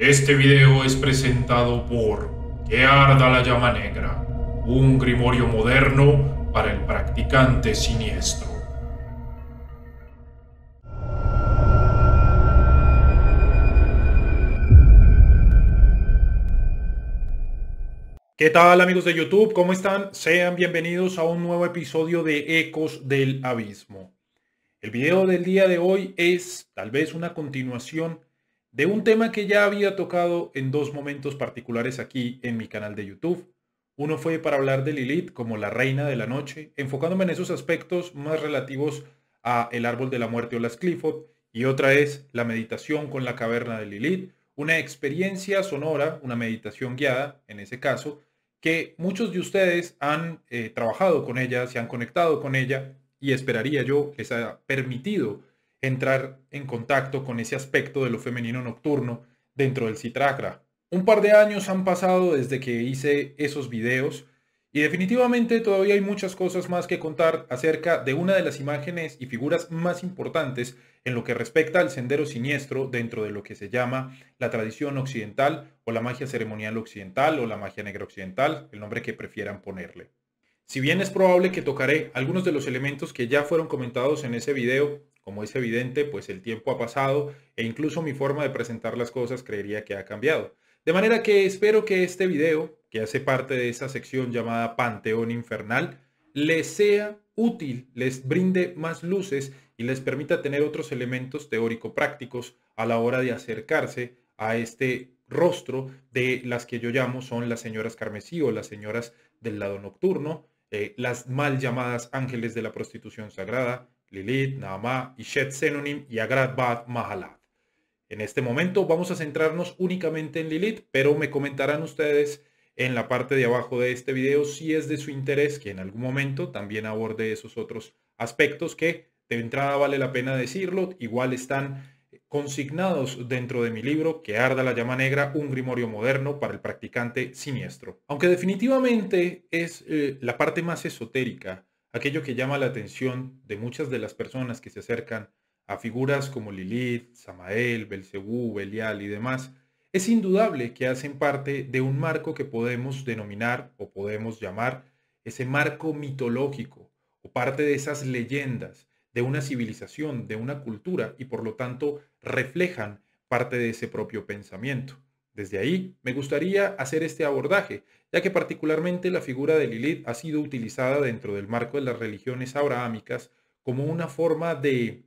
Este video es presentado por Que arda la llama negra, un grimorio moderno para el practicante siniestro. ¿Qué tal amigos de YouTube? ¿Cómo están? Sean bienvenidos a un nuevo episodio de Ecos del Abismo. El video del día de hoy es tal vez una continuación de un tema que ya había tocado en dos momentos particulares aquí en mi canal de YouTube. Uno fue para hablar de Lilith como la reina de la noche, enfocándome en esos aspectos más relativos a el árbol de la muerte o las Clifford, y otra es la meditación con la caverna de Lilith, una experiencia sonora, una meditación guiada en ese caso, que muchos de ustedes han eh, trabajado con ella, se han conectado con ella y esperaría yo les haya permitido entrar en contacto con ese aspecto de lo femenino nocturno dentro del Citracra. Un par de años han pasado desde que hice esos videos y definitivamente todavía hay muchas cosas más que contar acerca de una de las imágenes y figuras más importantes en lo que respecta al sendero siniestro dentro de lo que se llama la tradición occidental o la magia ceremonial occidental o la magia negra occidental, el nombre que prefieran ponerle. Si bien es probable que tocaré algunos de los elementos que ya fueron comentados en ese video, como es evidente, pues el tiempo ha pasado e incluso mi forma de presentar las cosas creería que ha cambiado. De manera que espero que este video, que hace parte de esa sección llamada Panteón Infernal, les sea útil, les brinde más luces y les permita tener otros elementos teórico-prácticos a la hora de acercarse a este rostro de las que yo llamo son las señoras carmesí o las señoras del lado nocturno, eh, las mal llamadas ángeles de la prostitución sagrada, Lilith, Naamá Ishet, y Agrat Bat Mahalat. En este momento vamos a centrarnos únicamente en Lilith, pero me comentarán ustedes en la parte de abajo de este video si es de su interés que en algún momento también aborde esos otros aspectos que de entrada vale la pena decirlo, igual están consignados dentro de mi libro Que arda la llama negra, un grimorio moderno para el practicante siniestro. Aunque definitivamente es eh, la parte más esotérica aquello que llama la atención de muchas de las personas que se acercan a figuras como Lilith, Samael, Belcebú, Belial y demás, es indudable que hacen parte de un marco que podemos denominar o podemos llamar ese marco mitológico o parte de esas leyendas de una civilización, de una cultura y por lo tanto reflejan parte de ese propio pensamiento. Desde ahí, me gustaría hacer este abordaje, ya que particularmente la figura de Lilith ha sido utilizada dentro del marco de las religiones abrahámicas como una forma de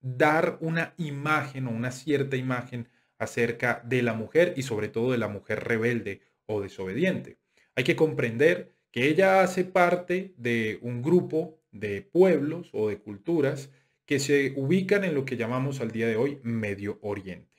dar una imagen o una cierta imagen acerca de la mujer y sobre todo de la mujer rebelde o desobediente. Hay que comprender que ella hace parte de un grupo de pueblos o de culturas que se ubican en lo que llamamos al día de hoy Medio Oriente.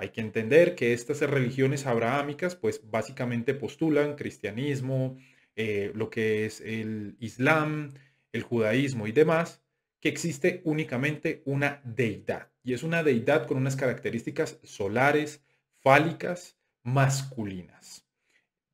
Hay que entender que estas religiones abrahámicas pues básicamente postulan cristianismo, eh, lo que es el islam, el judaísmo y demás, que existe únicamente una deidad. Y es una deidad con unas características solares, fálicas, masculinas.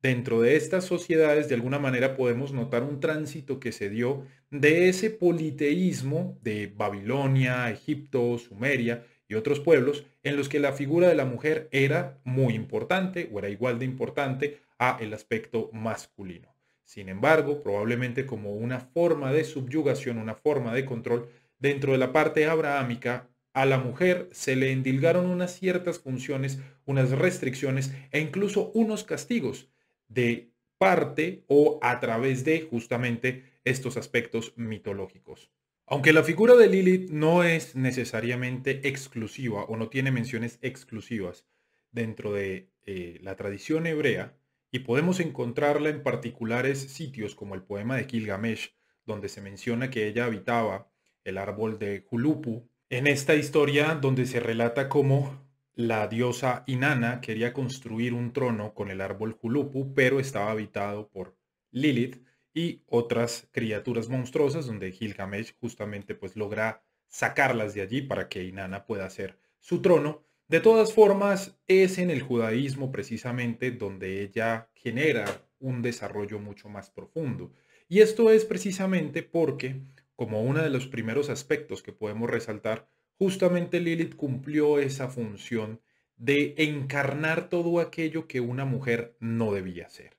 Dentro de estas sociedades, de alguna manera, podemos notar un tránsito que se dio de ese politeísmo de Babilonia, Egipto, Sumeria, y otros pueblos en los que la figura de la mujer era muy importante o era igual de importante a el aspecto masculino. Sin embargo, probablemente como una forma de subyugación, una forma de control, dentro de la parte abrahámica, a la mujer se le endilgaron unas ciertas funciones, unas restricciones e incluso unos castigos de parte o a través de justamente estos aspectos mitológicos. Aunque la figura de Lilith no es necesariamente exclusiva o no tiene menciones exclusivas dentro de eh, la tradición hebrea, y podemos encontrarla en particulares sitios como el poema de Gilgamesh, donde se menciona que ella habitaba el árbol de Hulupu en esta historia donde se relata cómo la diosa Inanna quería construir un trono con el árbol Hulupu pero estaba habitado por Lilith, y otras criaturas monstruosas donde Gilgamesh justamente pues logra sacarlas de allí para que Inanna pueda hacer su trono. De todas formas, es en el judaísmo precisamente donde ella genera un desarrollo mucho más profundo. Y esto es precisamente porque, como uno de los primeros aspectos que podemos resaltar, justamente Lilith cumplió esa función de encarnar todo aquello que una mujer no debía ser.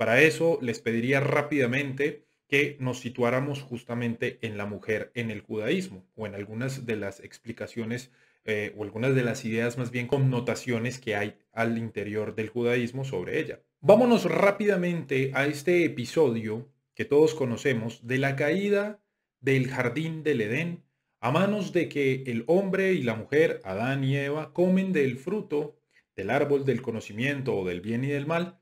Para eso les pediría rápidamente que nos situáramos justamente en la mujer en el judaísmo o en algunas de las explicaciones eh, o algunas de las ideas más bien connotaciones que hay al interior del judaísmo sobre ella. Vámonos rápidamente a este episodio que todos conocemos de la caída del jardín del Edén a manos de que el hombre y la mujer, Adán y Eva, comen del fruto del árbol del conocimiento o del bien y del mal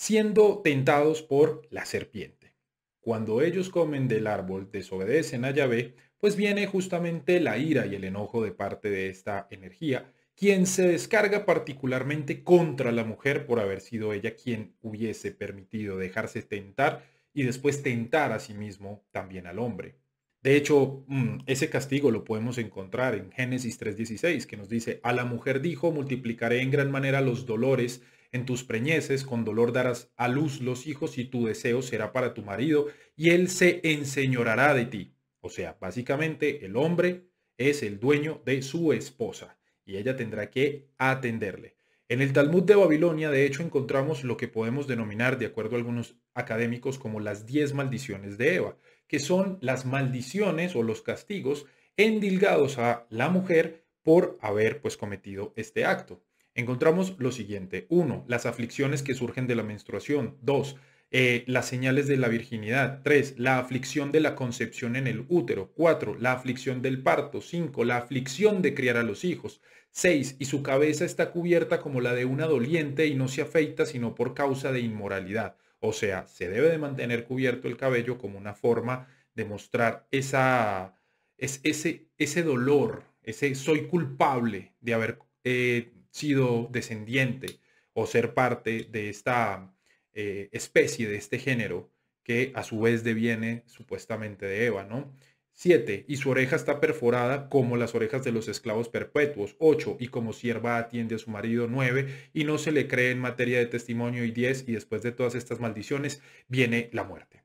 siendo tentados por la serpiente. Cuando ellos comen del árbol, desobedecen a Yahvé, pues viene justamente la ira y el enojo de parte de esta energía, quien se descarga particularmente contra la mujer por haber sido ella quien hubiese permitido dejarse tentar y después tentar a sí mismo también al hombre. De hecho, mm, ese castigo lo podemos encontrar en Génesis 3:16, que nos dice, a la mujer dijo, multiplicaré en gran manera los dolores en tus preñeces con dolor darás a luz los hijos y tu deseo será para tu marido y él se enseñorará de ti. O sea, básicamente el hombre es el dueño de su esposa y ella tendrá que atenderle. En el Talmud de Babilonia, de hecho, encontramos lo que podemos denominar, de acuerdo a algunos académicos, como las diez maldiciones de Eva, que son las maldiciones o los castigos endilgados a la mujer por haber pues cometido este acto encontramos lo siguiente. Uno, las aflicciones que surgen de la menstruación. Dos, eh, las señales de la virginidad. 3. la aflicción de la concepción en el útero. 4. la aflicción del parto. 5. la aflicción de criar a los hijos. 6. y su cabeza está cubierta como la de una doliente y no se afeita sino por causa de inmoralidad. O sea, se debe de mantener cubierto el cabello como una forma de mostrar esa, es, ese, ese dolor, ese soy culpable de haber... Eh, sido descendiente o ser parte de esta eh, especie, de este género, que a su vez deviene supuestamente de Eva, ¿no? Siete, Y su oreja está perforada como las orejas de los esclavos perpetuos. Ocho, Y como sierva atiende a su marido. Nueve, Y no se le cree en materia de testimonio. Y diez, Y después de todas estas maldiciones viene la muerte.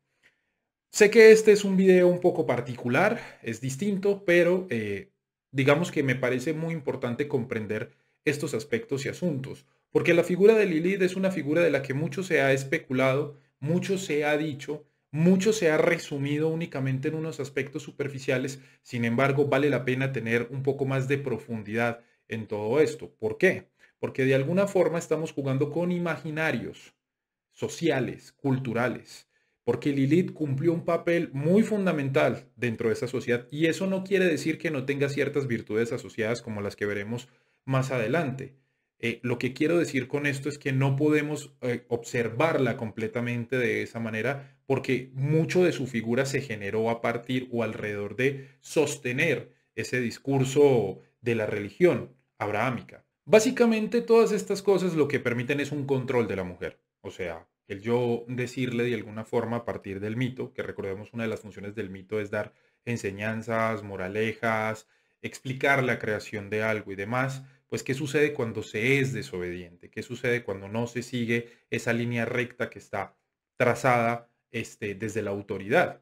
Sé que este es un video un poco particular, es distinto, pero eh, digamos que me parece muy importante comprender estos aspectos y asuntos, porque la figura de Lilith es una figura de la que mucho se ha especulado, mucho se ha dicho, mucho se ha resumido únicamente en unos aspectos superficiales, sin embargo vale la pena tener un poco más de profundidad en todo esto. ¿Por qué? Porque de alguna forma estamos jugando con imaginarios sociales, culturales, porque Lilith cumplió un papel muy fundamental dentro de esa sociedad y eso no quiere decir que no tenga ciertas virtudes asociadas como las que veremos más adelante. Eh, lo que quiero decir con esto es que no podemos eh, observarla completamente de esa manera porque mucho de su figura se generó a partir o alrededor de sostener ese discurso de la religión abrahámica. Básicamente todas estas cosas lo que permiten es un control de la mujer, o sea, el yo decirle de alguna forma a partir del mito, que recordemos una de las funciones del mito es dar enseñanzas, moralejas, explicar la creación de algo y demás, pues qué sucede cuando se es desobediente, qué sucede cuando no se sigue esa línea recta que está trazada este, desde la autoridad.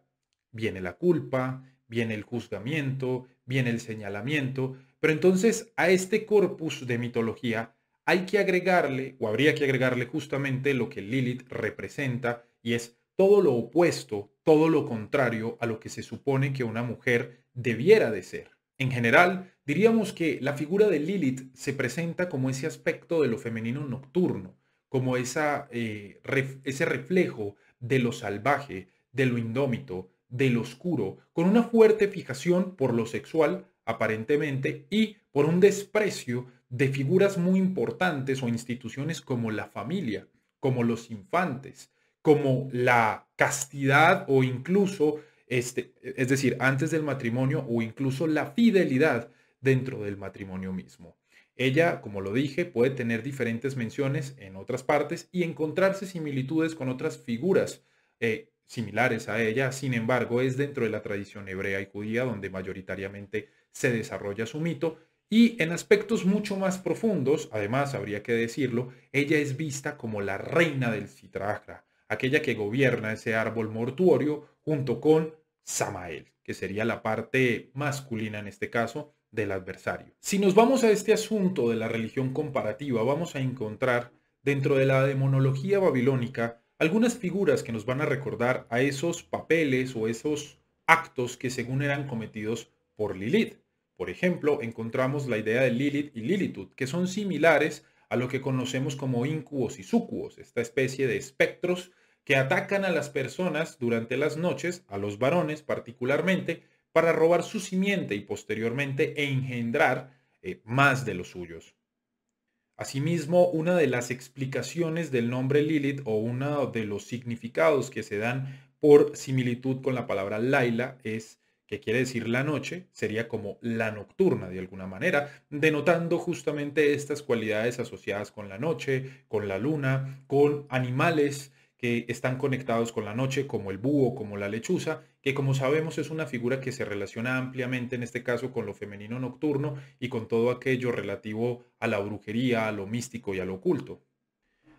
Viene la culpa, viene el juzgamiento, viene el señalamiento, pero entonces a este corpus de mitología hay que agregarle, o habría que agregarle justamente lo que Lilith representa, y es todo lo opuesto, todo lo contrario a lo que se supone que una mujer debiera de ser. En general, Diríamos que la figura de Lilith se presenta como ese aspecto de lo femenino nocturno, como esa, eh, ese reflejo de lo salvaje, de lo indómito, de lo oscuro, con una fuerte fijación por lo sexual, aparentemente, y por un desprecio de figuras muy importantes o instituciones como la familia, como los infantes, como la castidad o incluso, este, es decir, antes del matrimonio o incluso la fidelidad dentro del matrimonio mismo. Ella, como lo dije, puede tener diferentes menciones en otras partes y encontrarse similitudes con otras figuras eh, similares a ella, sin embargo, es dentro de la tradición hebrea y judía donde mayoritariamente se desarrolla su mito y en aspectos mucho más profundos, además habría que decirlo, ella es vista como la reina del Citragra, aquella que gobierna ese árbol mortuorio junto con Samael, que sería la parte masculina en este caso del adversario. Si nos vamos a este asunto de la religión comparativa, vamos a encontrar dentro de la demonología babilónica algunas figuras que nos van a recordar a esos papeles o esos actos que según eran cometidos por Lilith. Por ejemplo, encontramos la idea de Lilith y Lilitud, que son similares a lo que conocemos como incubos y sucuos, esta especie de espectros que atacan a las personas durante las noches, a los varones particularmente, para robar su simiente y posteriormente engendrar eh, más de los suyos. Asimismo, una de las explicaciones del nombre Lilith o uno de los significados que se dan por similitud con la palabra Laila es que quiere decir la noche, sería como la nocturna de alguna manera, denotando justamente estas cualidades asociadas con la noche, con la luna, con animales que están conectados con la noche, como el búho, como la lechuza, que como sabemos es una figura que se relaciona ampliamente en este caso con lo femenino nocturno y con todo aquello relativo a la brujería, a lo místico y a lo oculto.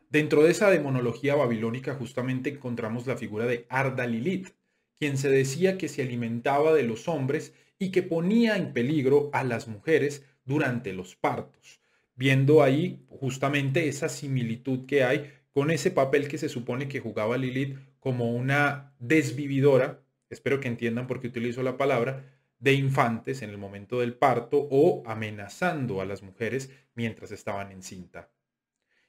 Dentro de esa demonología babilónica justamente encontramos la figura de Arda Lilith, quien se decía que se alimentaba de los hombres y que ponía en peligro a las mujeres durante los partos, viendo ahí justamente esa similitud que hay con ese papel que se supone que jugaba Lilith como una desvividora, espero que entiendan por qué utilizo la palabra, de infantes en el momento del parto o amenazando a las mujeres mientras estaban en cinta.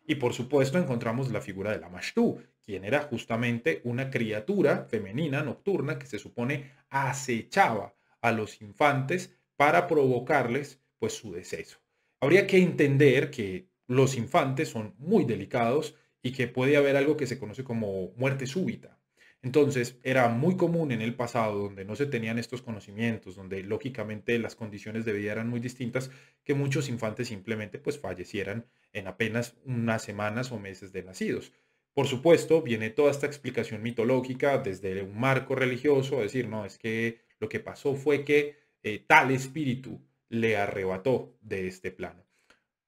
Y por supuesto encontramos la figura de la Mashtu, quien era justamente una criatura femenina nocturna que se supone acechaba a los infantes para provocarles pues su deceso. Habría que entender que los infantes son muy delicados y que puede haber algo que se conoce como muerte súbita. Entonces, era muy común en el pasado, donde no se tenían estos conocimientos, donde lógicamente las condiciones de vida eran muy distintas, que muchos infantes simplemente pues fallecieran en apenas unas semanas o meses de nacidos. Por supuesto, viene toda esta explicación mitológica desde un marco religioso, decir, no, es que lo que pasó fue que eh, tal espíritu le arrebató de este plano.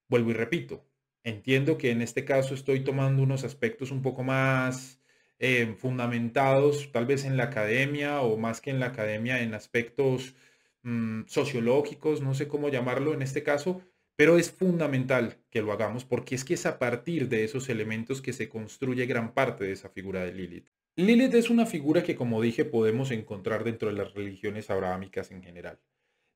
Vuelvo y repito, Entiendo que en este caso estoy tomando unos aspectos un poco más eh, fundamentados, tal vez en la academia o más que en la academia, en aspectos mm, sociológicos, no sé cómo llamarlo en este caso, pero es fundamental que lo hagamos porque es que es a partir de esos elementos que se construye gran parte de esa figura de Lilith. Lilith es una figura que, como dije, podemos encontrar dentro de las religiones abrahámicas en general.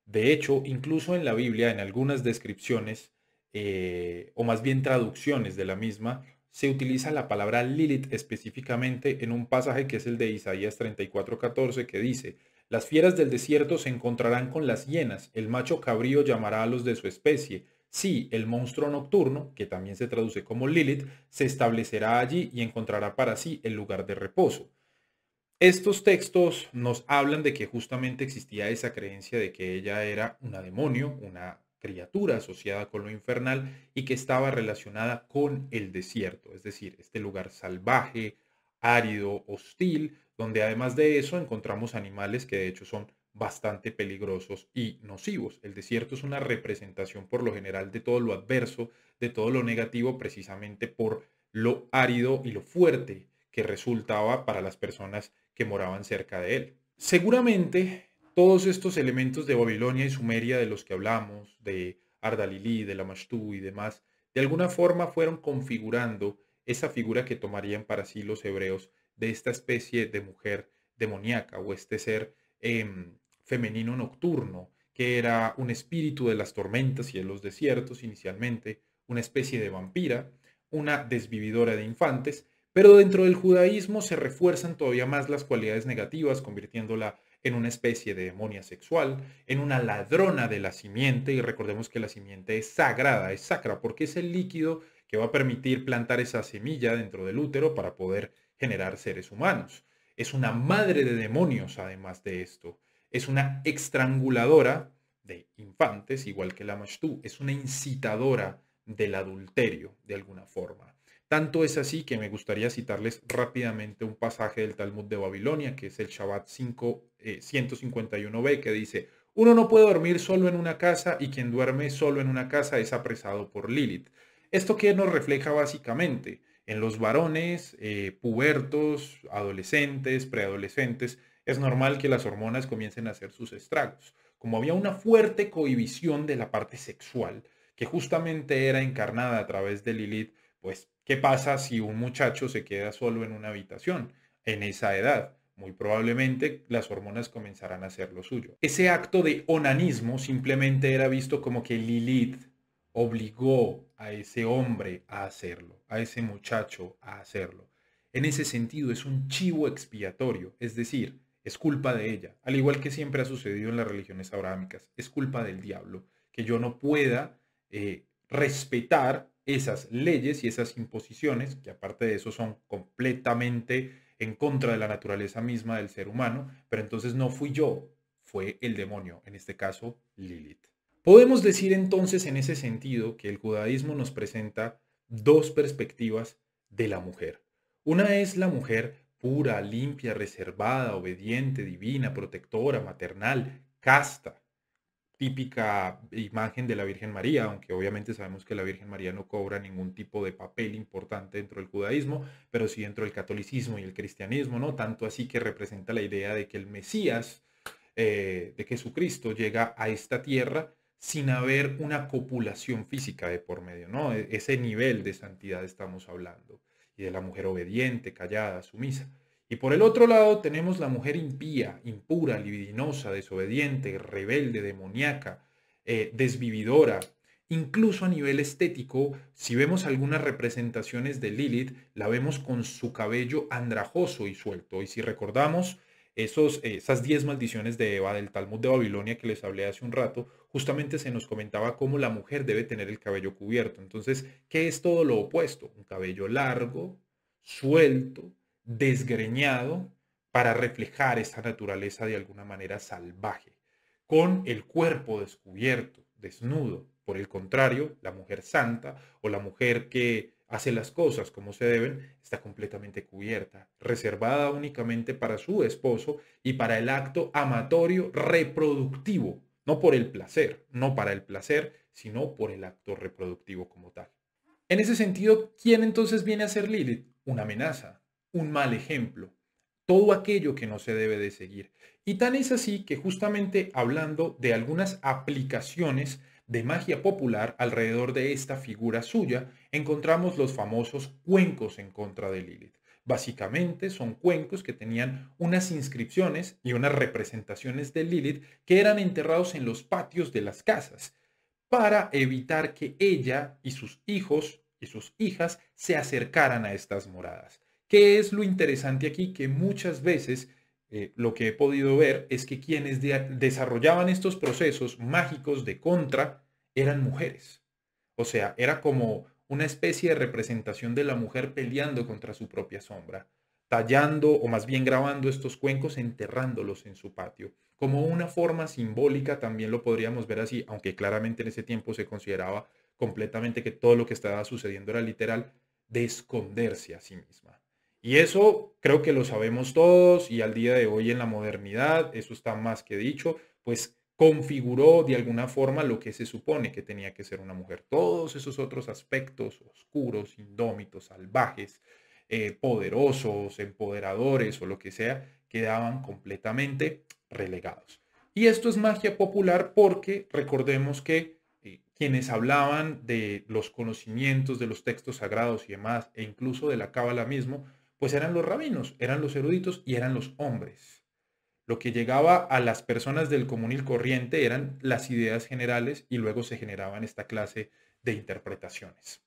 De hecho, incluso en la Biblia, en algunas descripciones, eh, o más bien traducciones de la misma, se utiliza la palabra Lilith específicamente en un pasaje que es el de Isaías 34:14 que dice, las fieras del desierto se encontrarán con las hienas, el macho cabrío llamará a los de su especie, sí, el monstruo nocturno, que también se traduce como Lilith, se establecerá allí y encontrará para sí el lugar de reposo. Estos textos nos hablan de que justamente existía esa creencia de que ella era una demonio, una criatura asociada con lo infernal y que estaba relacionada con el desierto, es decir, este lugar salvaje, árido, hostil, donde además de eso encontramos animales que de hecho son bastante peligrosos y nocivos. El desierto es una representación por lo general de todo lo adverso, de todo lo negativo, precisamente por lo árido y lo fuerte que resultaba para las personas que moraban cerca de él. Seguramente todos estos elementos de Babilonia y Sumeria de los que hablamos, de Ardalilí, de la Mashtú y demás, de alguna forma fueron configurando esa figura que tomarían para sí los hebreos de esta especie de mujer demoníaca o este ser em, femenino nocturno, que era un espíritu de las tormentas y de los desiertos inicialmente, una especie de vampira, una desvividora de infantes, pero dentro del judaísmo se refuerzan todavía más las cualidades negativas, convirtiéndola en una especie de demonia sexual, en una ladrona de la simiente, y recordemos que la simiente es sagrada, es sacra, porque es el líquido que va a permitir plantar esa semilla dentro del útero para poder generar seres humanos. Es una madre de demonios, además de esto. Es una estranguladora de infantes, igual que la Mashtú. Es una incitadora del adulterio, de alguna forma. Tanto es así que me gustaría citarles rápidamente un pasaje del Talmud de Babilonia, que es el Shabbat 5, 151b, eh, que dice, uno no puede dormir solo en una casa y quien duerme solo en una casa es apresado por Lilith. ¿Esto que nos refleja básicamente? En los varones, eh, pubertos, adolescentes, preadolescentes, es normal que las hormonas comiencen a hacer sus estragos. Como había una fuerte cohibición de la parte sexual, que justamente era encarnada a través de Lilith, pues ¿Qué pasa si un muchacho se queda solo en una habitación en esa edad? Muy probablemente las hormonas comenzarán a hacer lo suyo. Ese acto de onanismo simplemente era visto como que Lilith obligó a ese hombre a hacerlo, a ese muchacho a hacerlo. En ese sentido es un chivo expiatorio, es decir, es culpa de ella, al igual que siempre ha sucedido en las religiones abrahámicas, es culpa del diablo, que yo no pueda eh, respetar esas leyes y esas imposiciones, que aparte de eso son completamente en contra de la naturaleza misma del ser humano, pero entonces no fui yo, fue el demonio, en este caso Lilith. Podemos decir entonces en ese sentido que el judaísmo nos presenta dos perspectivas de la mujer. Una es la mujer pura, limpia, reservada, obediente, divina, protectora, maternal, casta, típica imagen de la Virgen María, aunque obviamente sabemos que la Virgen María no cobra ningún tipo de papel importante dentro del judaísmo, pero sí dentro del catolicismo y el cristianismo, ¿no? Tanto así que representa la idea de que el Mesías, eh, de Jesucristo, llega a esta tierra sin haber una copulación física de por medio, ¿no? E-, ese nivel de santidad estamos hablando, y de la mujer obediente, callada, sumisa. Y por el otro lado tenemos la mujer impía, impura, libidinosa, desobediente, rebelde, demoníaca, eh, desvividora. Incluso a nivel estético, si vemos algunas representaciones de Lilith, la vemos con su cabello andrajoso y suelto. Y si recordamos esos, eh, esas diez maldiciones de Eva del Talmud de Babilonia que les hablé hace un rato, justamente se nos comentaba cómo la mujer debe tener el cabello cubierto. Entonces, ¿qué es todo lo opuesto? Un cabello largo, suelto, desgreñado para reflejar esa naturaleza de alguna manera salvaje, con el cuerpo descubierto, desnudo. Por el contrario, la mujer santa o la mujer que hace las cosas como se deben, está completamente cubierta, reservada únicamente para su esposo y para el acto amatorio reproductivo, no por el placer, no para el placer, sino por el acto reproductivo como tal. En ese sentido, ¿quién entonces viene a ser Lilith? Una amenaza, un mal ejemplo, todo aquello que no se debe de seguir. Y tan es así que justamente hablando de algunas aplicaciones de magia popular alrededor de esta figura suya, encontramos los famosos cuencos en contra de Lilith. Básicamente son cuencos que tenían unas inscripciones y unas representaciones de Lilith que eran enterrados en los patios de las casas para evitar que ella y sus hijos y sus hijas se acercaran a estas moradas. ¿Qué es lo interesante aquí? Que muchas veces eh, lo que he podido ver es que quienes desarrollaban estos procesos mágicos de contra eran mujeres. O sea, era como una especie de representación de la mujer peleando contra su propia sombra, tallando o más bien grabando estos cuencos, enterrándolos en su patio. Como una forma simbólica también lo podríamos ver así, aunque claramente en ese tiempo se consideraba completamente que todo lo que estaba sucediendo era literal, de esconderse a sí misma. Y eso creo que lo sabemos todos y al día de hoy en la modernidad, eso está más que dicho, pues configuró de alguna forma lo que se supone que tenía que ser una mujer. Todos esos otros aspectos oscuros, indómitos, salvajes, eh, poderosos, empoderadores o lo que sea, quedaban completamente relegados. Y esto es magia popular porque recordemos que eh, quienes hablaban de los conocimientos, de los textos sagrados y demás, e incluso de la cábala mismo, pues eran los rabinos, eran los eruditos y eran los hombres. Lo que llegaba a las personas del común corriente eran las ideas generales y luego se generaban esta clase de interpretaciones.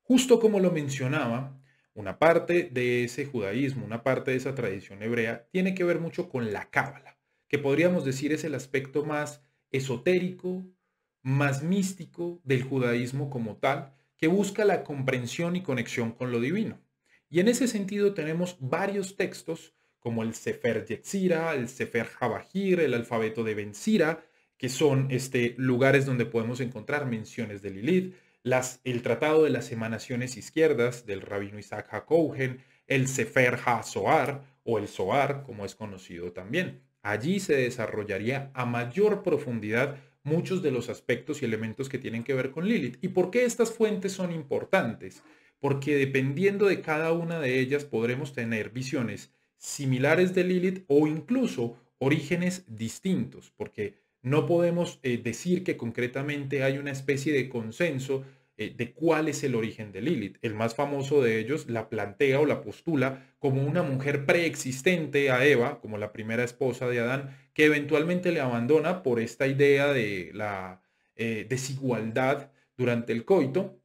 Justo como lo mencionaba, una parte de ese judaísmo, una parte de esa tradición hebrea, tiene que ver mucho con la cábala, que podríamos decir es el aspecto más esotérico, más místico del judaísmo como tal, que busca la comprensión y conexión con lo divino. Y en ese sentido tenemos varios textos como el Sefer Yetzira, el Sefer Habajir, el alfabeto de Benzira, que son este, lugares donde podemos encontrar menciones de Lilith, las, el Tratado de las Emanaciones Izquierdas del rabino Isaac Hakohen, el Sefer HaSoar o el Soar, como es conocido también. Allí se desarrollaría a mayor profundidad muchos de los aspectos y elementos que tienen que ver con Lilith. ¿Y por qué estas fuentes son importantes? porque dependiendo de cada una de ellas podremos tener visiones similares de Lilith o incluso orígenes distintos, porque no podemos eh, decir que concretamente hay una especie de consenso eh, de cuál es el origen de Lilith. El más famoso de ellos la plantea o la postula como una mujer preexistente a Eva, como la primera esposa de Adán, que eventualmente le abandona por esta idea de la eh, desigualdad durante el coito,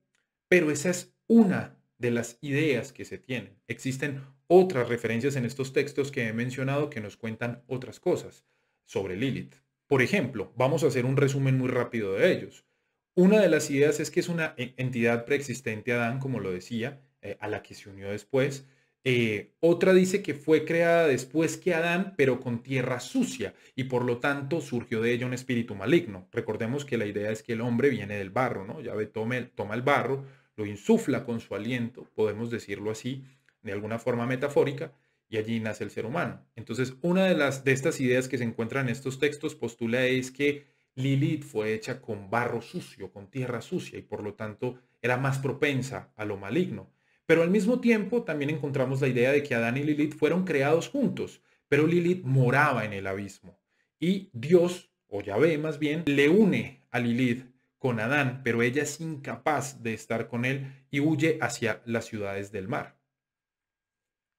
pero esa es una de las ideas que se tienen. Existen otras referencias en estos textos que he mencionado que nos cuentan otras cosas sobre Lilith. Por ejemplo, vamos a hacer un resumen muy rápido de ellos. Una de las ideas es que es una e-, entidad preexistente a Adán, como lo decía, eh, a la que se unió después. Eh, otra dice que fue creada después que Adán, pero con tierra sucia, y por lo tanto surgió de ella un espíritu maligno. Recordemos que la idea es que el hombre viene del barro, ¿no? Ya ve, toma el barro, lo insufla con su aliento, podemos decirlo así, de alguna forma metafórica, y allí nace el ser humano. Entonces, una de, las, de estas ideas que se encuentran en estos textos postula es que Lilith fue hecha con barro sucio, con tierra sucia, y por lo tanto era más propensa a lo maligno. Pero al mismo tiempo también encontramos la idea de que Adán y Lilith fueron creados juntos, pero Lilith moraba en el abismo. Y Dios, o Yahvé más bien, le une a Lilith con Adán, pero ella es incapaz de estar con él y huye hacia las ciudades del mar.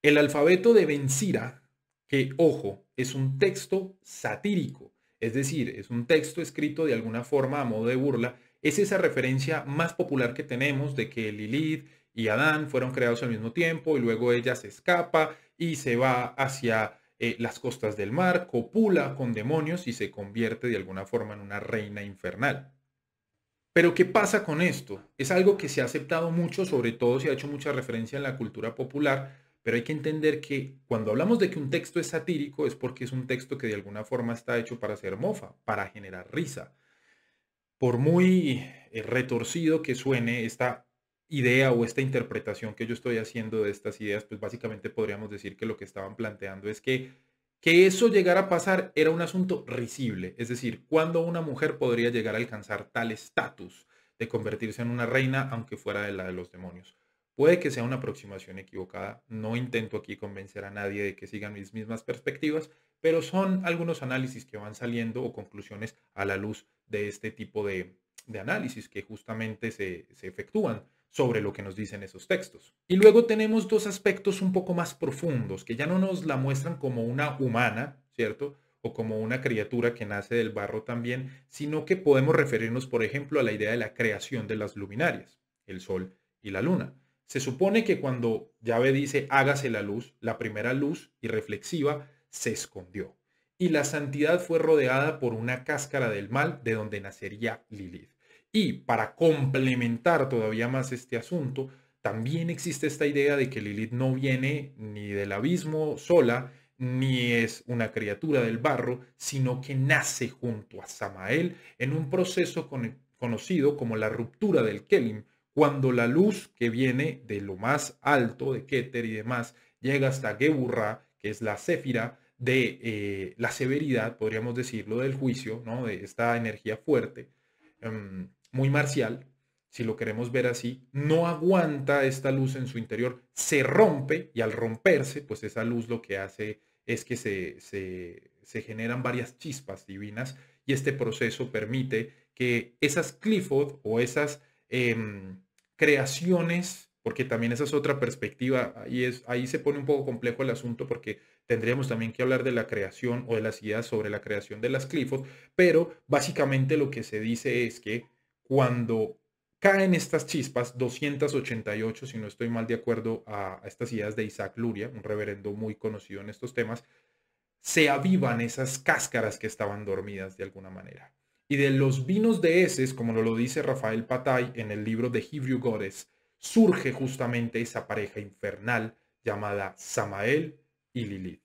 El alfabeto de Bencira, que, ojo, es un texto satírico, es decir, es un texto escrito de alguna forma a modo de burla, es esa referencia más popular que tenemos de que Lilith y Adán fueron creados al mismo tiempo y luego ella se escapa y se va hacia eh, las costas del mar, copula con demonios y se convierte de alguna forma en una reina infernal. Pero ¿qué pasa con esto? Es algo que se ha aceptado mucho, sobre todo se ha hecho mucha referencia en la cultura popular, pero hay que entender que cuando hablamos de que un texto es satírico es porque es un texto que de alguna forma está hecho para ser mofa, para generar risa. Por muy eh, retorcido que suene esta idea o esta interpretación que yo estoy haciendo de estas ideas, pues básicamente podríamos decir que lo que estaban planteando es que que eso llegara a pasar era un asunto risible, es decir, cuándo una mujer podría llegar a alcanzar tal estatus de convertirse en una reina aunque fuera de la de los demonios. Puede que sea una aproximación equivocada, no intento aquí convencer a nadie de que sigan mis mismas perspectivas, pero son algunos análisis que van saliendo o conclusiones a la luz de este tipo de, análisis que justamente se, se efectúan sobre lo que nos dicen esos textos. Y luego tenemos dos aspectos un poco más profundos, que ya no nos la muestran como una humana, ¿cierto? O como una criatura que nace del barro también, sino que podemos referirnos, por ejemplo, a la idea de la creación de las luminarias, el sol y la luna. Se supone que cuando Yahvé dice hágase la luz, la primera luz irreflexiva se escondió. Y la santidad fue rodeada por una cáscara del mal de donde nacería Lilith. Y para complementar todavía más este asunto, también existe esta idea de que Lilith no viene ni del abismo sola, ni es una criatura del barro, sino que nace junto a Samael en un proceso conocido como la ruptura del Kelim, cuando la luz que viene de lo más alto, de Keter y demás, llega hasta Geburra, que es la céfira de eh, la severidad, podríamos decirlo, del juicio, ¿no? de esta energía fuerte. Em, muy marcial, si lo queremos ver así, no aguanta esta luz en su interior, se rompe y al romperse, pues esa luz lo que hace es que se, se, generan varias chispas divinas y este proceso permite que esas Clifford o esas em, creaciones, porque también esa es otra perspectiva, ahí, es, ahí se pone un poco complejo el asunto porque tendríamos también que hablar de la creación o de las ideas sobre la creación de las Clifford, pero básicamente lo que se dice es que cuando caen estas chispas, 288, si no estoy mal de acuerdo a, estas ideas de Isaac Luria, un reverendo muy conocido en estos temas, se avivan esas cáscaras que estaban dormidas de alguna manera. Y de los vinos de heces, como lo dice Rafael Patay en el libro de Hebrew Goddess, surge justamente esa pareja infernal llamada Samael y Lilith.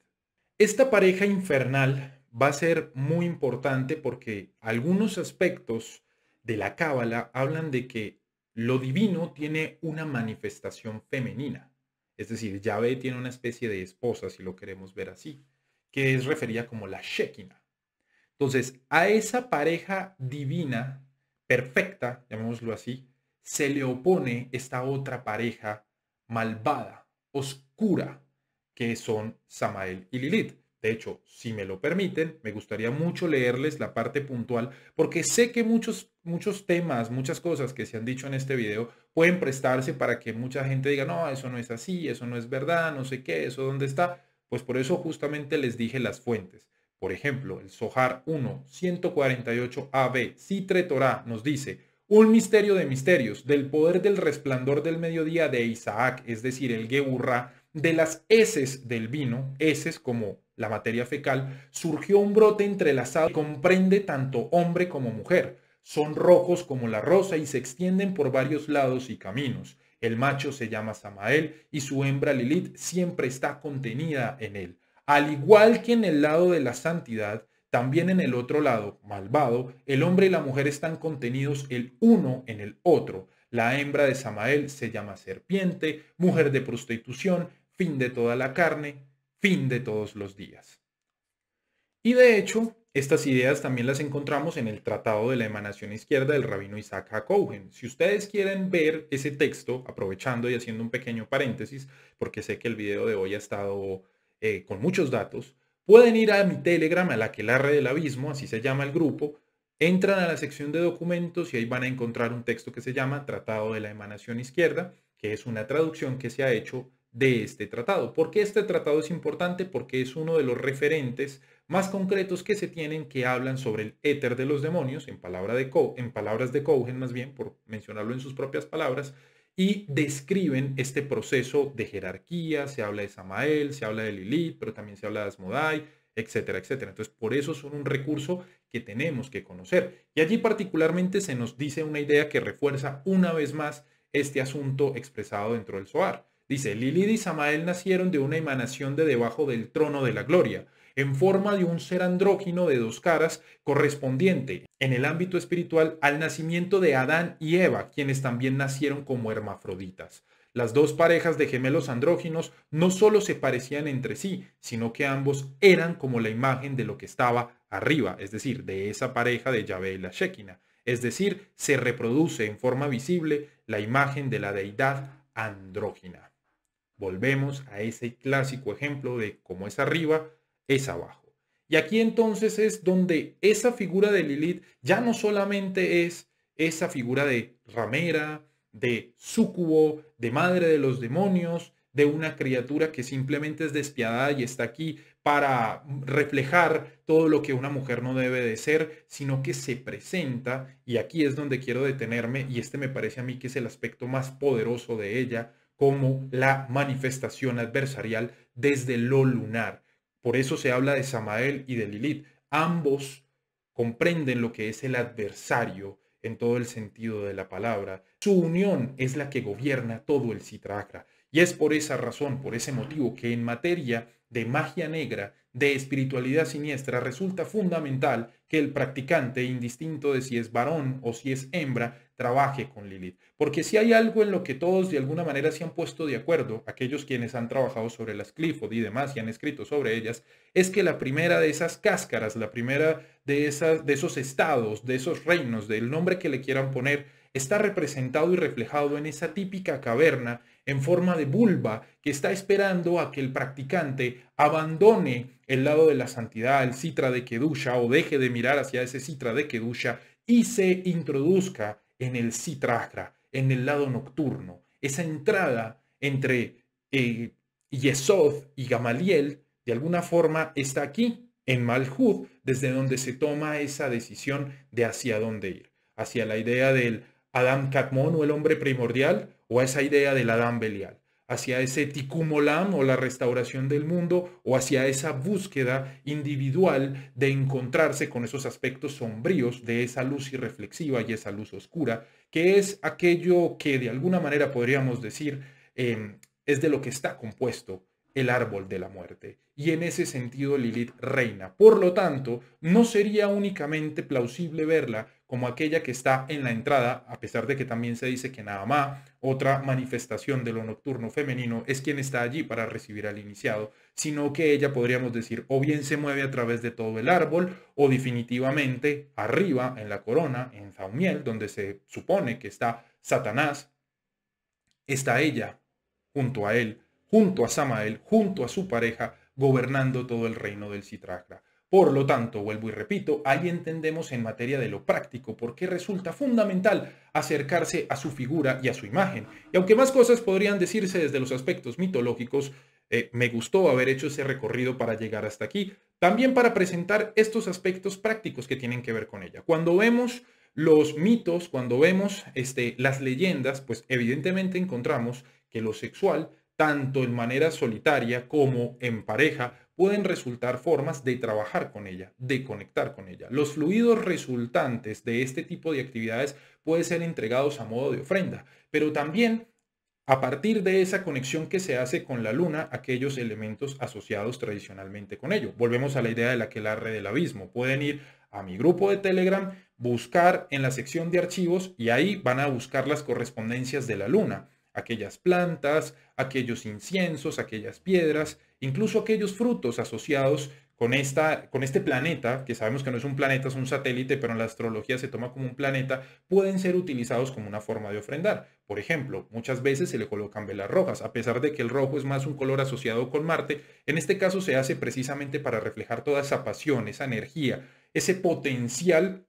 Esta pareja infernal va a ser muy importante porque algunos aspectos de la Cábala hablan de que lo divino tiene una manifestación femenina. Es decir, Yahvé tiene una especie de esposa, si lo queremos ver así, que es referida como la Shekinah. Entonces, a esa pareja divina, perfecta, llamémoslo así, se le opone esta otra pareja malvada, oscura, que son Samael y Lilith. De hecho, si me lo permiten, me gustaría mucho leerles la parte puntual, porque sé que muchos, muchos temas, muchas cosas que se han dicho en este video pueden prestarse para que mucha gente diga, no, eso no es así, eso no es verdad, no sé qué, eso dónde está. Pues por eso justamente les dije las fuentes. Por ejemplo, el Sohar 1, 148AB, Citre Torah nos dice, un misterio de misterios, del poder del resplandor del mediodía de Isaac, es decir, el Geburra, de las heces del vino, heces como la materia fecal, surgió un brote entrelazado que comprende tanto hombre como mujer. Son rojos como la rosa y se extienden por varios lados y caminos. El macho se llama Samael y su hembra Lilith siempre está contenida en él. Al igual que en el lado de la santidad, también en el otro lado, malvado, el hombre y la mujer están contenidos el uno en el otro. La hembra de Samael se llama serpiente, mujer de prostitución, fin de toda la carne, fin de todos los días. Y de hecho, estas ideas también las encontramos en el Tratado de la Emanación Izquierda del rabino Isaac Hakohen. Si ustedes quieren ver ese texto, aprovechando y haciendo un pequeño paréntesis, porque sé que el video de hoy ha estado eh, con muchos datos, pueden ir a mi Telegram, a la que la del abismo, así se llama el grupo, entran a la sección de documentos y ahí van a encontrar un texto que se llama Tratado de la Emanación Izquierda, que es una traducción que se ha hecho de este tratado. ¿Por qué este tratado es importante? Porque es uno de los referentes más concretos que se tienen que hablan sobre el éter de los demonios, en, palabra de en palabras de Cohen más bien, por mencionarlo en sus propias palabras, y describen este proceso de jerarquía, se habla de Samael, se habla de Lilith, pero también se habla de Asmodai, etcétera, etcétera. Entonces, por eso son un recurso que tenemos que conocer. Y allí particularmente se nos dice una idea que refuerza una vez más este asunto expresado dentro del SOAR. Dice, Lilith y Samael nacieron de una emanación de debajo del trono de la gloria, en forma de un ser andrógino de dos caras correspondiente en el ámbito espiritual al nacimiento de Adán y Eva, quienes también nacieron como hermafroditas. Las dos parejas de gemelos andróginos no solo se parecían entre sí, sino que ambos eran como la imagen de lo que estaba arriba, es decir, de esa pareja de Yahvé y la Shekinah. Es decir, se reproduce en forma visible la imagen de la deidad andrógina. Volvemos a ese clásico ejemplo de cómo es arriba, es abajo. Y aquí entonces es donde esa figura de Lilith ya no solamente es esa figura de ramera, de sucubo de madre de los demonios, de una criatura que simplemente es despiadada y está aquí para reflejar todo lo que una mujer no debe de ser, sino que se presenta, y aquí es donde quiero detenerme, y este me parece a mí que es el aspecto más poderoso de ella, como la manifestación adversarial desde lo lunar. Por eso se habla de Samael y de Lilith. Ambos comprenden lo que es el adversario en todo el sentido de la palabra. Su unión es la que gobierna todo el citrakra Y es por esa razón, por ese motivo, que en materia de magia negra, de espiritualidad siniestra, resulta fundamental que el practicante, indistinto de si es varón o si es hembra, trabaje con Lilith. Porque si hay algo en lo que todos de alguna manera se han puesto de acuerdo, aquellos quienes han trabajado sobre las Clifford y demás y han escrito sobre ellas, es que la primera de esas cáscaras, la primera de, esas, de esos estados, de esos reinos, del nombre que le quieran poner, está representado y reflejado en esa típica caverna en forma de vulva que está esperando a que el practicante abandone el lado de la santidad, el citra de Kedusha, o deje de mirar hacia ese citra de Kedusha y se introduzca en el Sitrahra, en el lado nocturno, esa entrada entre eh, Yesod y Gamaliel, de alguna forma está aquí, en Malhud, desde donde se toma esa decisión de hacia dónde ir, hacia la idea del Adam Katmon o el hombre primordial, o a esa idea del Adam Belial hacia ese ticumolam o la restauración del mundo o hacia esa búsqueda individual de encontrarse con esos aspectos sombríos de esa luz irreflexiva y esa luz oscura, que es aquello que de alguna manera podríamos decir em, es de lo que está compuesto el árbol de la muerte. Y en ese sentido Lilith reina. Por lo tanto, no sería únicamente plausible verla como aquella que está en la entrada, a pesar de que también se dice que más otra manifestación de lo nocturno femenino, es quien está allí para recibir al iniciado, sino que ella podríamos decir o bien se mueve a través de todo el árbol o definitivamente arriba en la corona, en Zaumiel, donde se supone que está Satanás, está ella junto a él, junto a Samael, junto a su pareja, gobernando todo el reino del Citracra. Por lo tanto, vuelvo y repito, ahí entendemos en materia de lo práctico por qué resulta fundamental acercarse a su figura y a su imagen. Y aunque más cosas podrían decirse desde los aspectos mitológicos, eh, me gustó haber hecho ese recorrido para llegar hasta aquí, también para presentar estos aspectos prácticos que tienen que ver con ella. Cuando vemos los mitos, cuando vemos este, las leyendas, pues evidentemente encontramos que lo sexual, tanto en manera solitaria como en pareja, pueden resultar formas de trabajar con ella, de conectar con ella. Los fluidos resultantes de este tipo de actividades pueden ser entregados a modo de ofrenda, pero también a partir de esa conexión que se hace con la luna, aquellos elementos asociados tradicionalmente con ello. Volvemos a la idea de la que la red del abismo. Pueden ir a mi grupo de Telegram, buscar en la sección de archivos y ahí van a buscar las correspondencias de la luna, aquellas plantas, aquellos inciensos, aquellas piedras incluso aquellos frutos asociados con, esta, con este planeta, que sabemos que no es un planeta, es un satélite, pero en la astrología se toma como un planeta, pueden ser utilizados como una forma de ofrendar. Por ejemplo, muchas veces se le colocan velas rojas, a pesar de que el rojo es más un color asociado con Marte, en este caso se hace precisamente para reflejar toda esa pasión, esa energía, ese potencial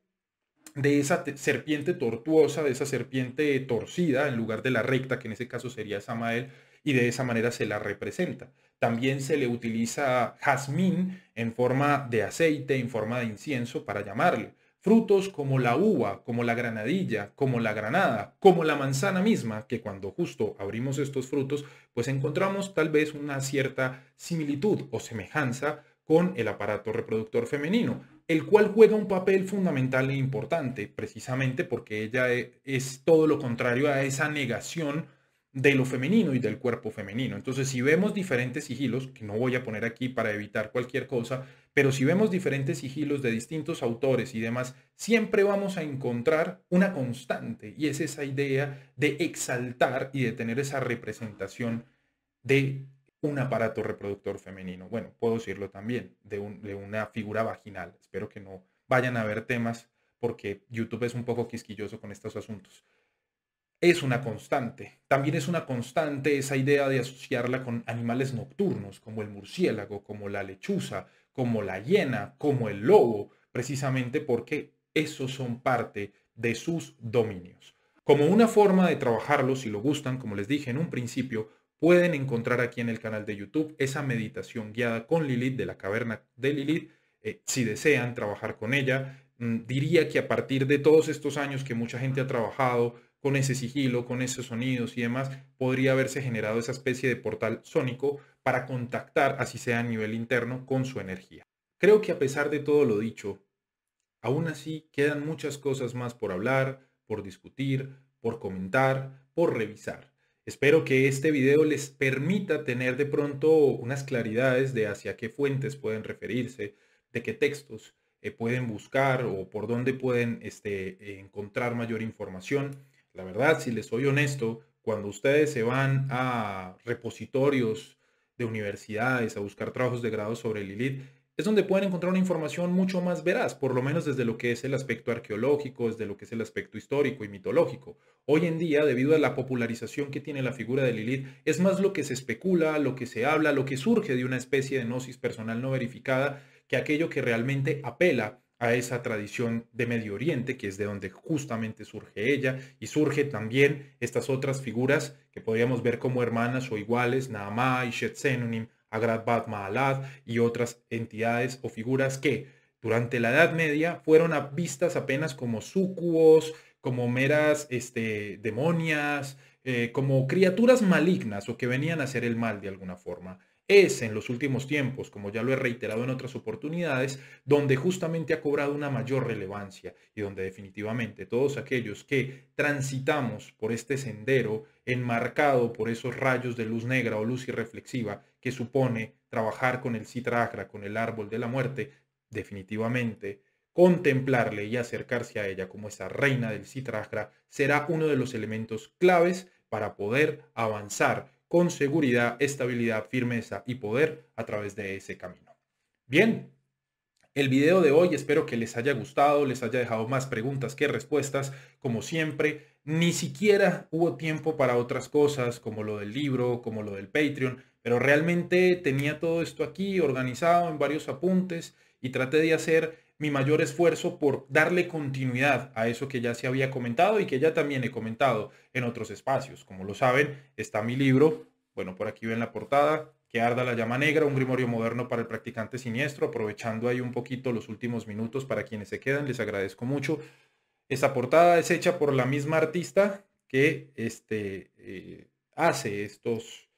de esa serpiente tortuosa, de esa serpiente torcida, en lugar de la recta, que en ese caso sería Samael, y de esa manera se la representa. También se le utiliza jazmín en forma de aceite, en forma de incienso para llamarle. Frutos como la uva, como la granadilla, como la granada, como la manzana misma, que cuando justo abrimos estos frutos, pues encontramos tal vez una cierta similitud o semejanza con el aparato reproductor femenino, el cual juega un papel fundamental e importante, precisamente porque ella e, es todo lo contrario a esa negación de lo femenino y del cuerpo femenino. Entonces, si vemos diferentes sigilos, que no voy a poner aquí para evitar cualquier cosa, pero si vemos diferentes sigilos de distintos autores y demás, siempre vamos a encontrar una constante y es esa idea de exaltar y de tener esa representación de un aparato reproductor femenino. Bueno, puedo decirlo también, de, una figura vaginal. Espero que no vayan a ver temas porque YouTube es un poco quisquilloso con estos asuntos es una constante. También es una constante esa idea de asociarla con animales nocturnos, como el murciélago, como la lechuza, como la hiena, como el lobo, precisamente porque esos son parte de sus dominios. Como una forma de trabajarlo, si lo gustan, como les dije en un principio, pueden encontrar aquí en el canal de YouTube esa meditación guiada con Lilith de la caverna de Lilith, eh, si desean trabajar con ella. Mm, diría que a partir de todos estos años que mucha gente ha trabajado con ese sigilo, con esos sonidos y demás, podría haberse generado esa especie de portal sónico para contactar, así sea a nivel interno, con su energía. Creo que a pesar de todo lo dicho, aún así quedan muchas cosas más por hablar, por discutir, por comentar, por revisar. Espero que este video les permita tener de pronto unas claridades de hacia qué fuentes pueden referirse, de qué textos eh, pueden buscar o por dónde pueden este, encontrar mayor información. La verdad, si les soy honesto, cuando ustedes se van a repositorios de universidades a buscar trabajos de grado sobre Lilith, es donde pueden encontrar una información mucho más veraz, por lo menos desde lo que es el aspecto arqueológico, desde lo que es el aspecto histórico y mitológico. Hoy en día, debido a la popularización que tiene la figura de Lilith, es más lo que se especula, lo que se habla, lo que surge de una especie de gnosis personal no verificada, que aquello que realmente apela a esa tradición de Medio Oriente, que es de donde justamente surge ella, y surge también estas otras figuras que podríamos ver como hermanas o iguales, Naamá, Ishet Senunim, Agrabat Maalad y otras entidades o figuras que durante la Edad Media fueron vistas apenas como sucuos como meras este, demonias, eh, como criaturas malignas o que venían a hacer el mal de alguna forma es en los últimos tiempos, como ya lo he reiterado en otras oportunidades, donde justamente ha cobrado una mayor relevancia y donde definitivamente todos aquellos que transitamos por este sendero enmarcado por esos rayos de luz negra o luz irreflexiva que supone trabajar con el citra con el árbol de la muerte, definitivamente contemplarle y acercarse a ella como esa reina del citra será uno de los elementos claves para poder avanzar con seguridad, estabilidad, firmeza y poder a través de ese camino. Bien, el video de hoy espero que les haya gustado, les haya dejado más preguntas que respuestas. Como siempre, ni siquiera hubo tiempo para otras cosas como lo del libro, como lo del Patreon, pero realmente tenía todo esto aquí organizado en varios apuntes y traté de hacer mi mayor esfuerzo por darle continuidad a eso que ya se había comentado y que ya también he comentado en otros espacios. Como lo saben, está mi libro, bueno, por aquí ven la portada, Que arda la llama negra, un grimorio moderno para el practicante siniestro, aprovechando ahí un poquito los últimos minutos para quienes se quedan, les agradezco mucho. Esta portada es hecha por la misma artista que este, eh, hace estos,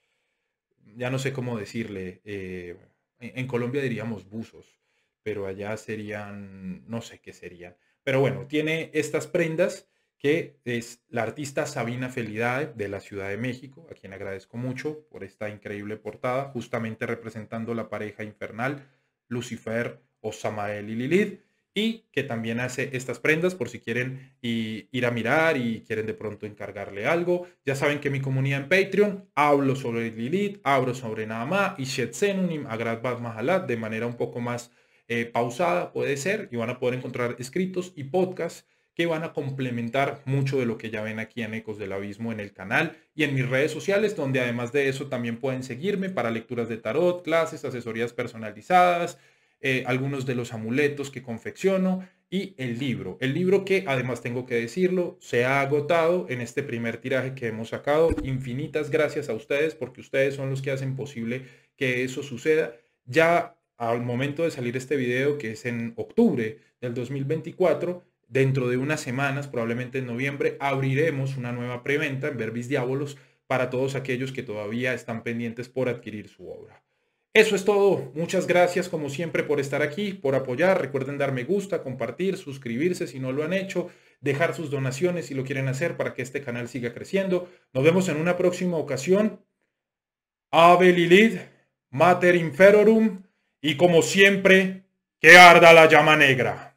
ya no sé cómo decirle, eh, en Colombia diríamos buzos, pero allá serían, no sé qué serían. Pero bueno, tiene estas prendas que es la artista Sabina Felidad de la Ciudad de México, a quien agradezco mucho por esta increíble portada, justamente representando la pareja infernal Lucifer, Samael y Lilith, y que también hace estas prendas por si quieren ir a mirar y quieren de pronto encargarle algo. Ya saben que mi comunidad en Patreon hablo sobre Lilith, hablo sobre más. y Shetzenunim, Agrat Mahalat de manera un poco más eh, pausada, puede ser, y van a poder encontrar escritos y podcasts que van a complementar mucho de lo que ya ven aquí en Ecos del Abismo en el canal y en mis redes sociales, donde además de eso también pueden seguirme para lecturas de tarot, clases, asesorías personalizadas, eh, algunos de los amuletos que confecciono y el libro. El libro que además tengo que decirlo, se ha agotado en este primer tiraje que hemos sacado. Infinitas gracias a ustedes porque ustedes son los que hacen posible que eso suceda. Ya al momento de salir este video, que es en octubre del 2024, dentro de unas semanas, probablemente en noviembre, abriremos una nueva preventa en Verbis Diabolos para todos aquellos que todavía están pendientes por adquirir su obra. Eso es todo. Muchas gracias como siempre por estar aquí, por apoyar. Recuerden dar me gusta, compartir, suscribirse si no lo han hecho, dejar sus donaciones si lo quieren hacer para que este canal siga creciendo. Nos vemos en una próxima ocasión. Ave Lilith, Mater Inferorum y como siempre, que arda la llama negra.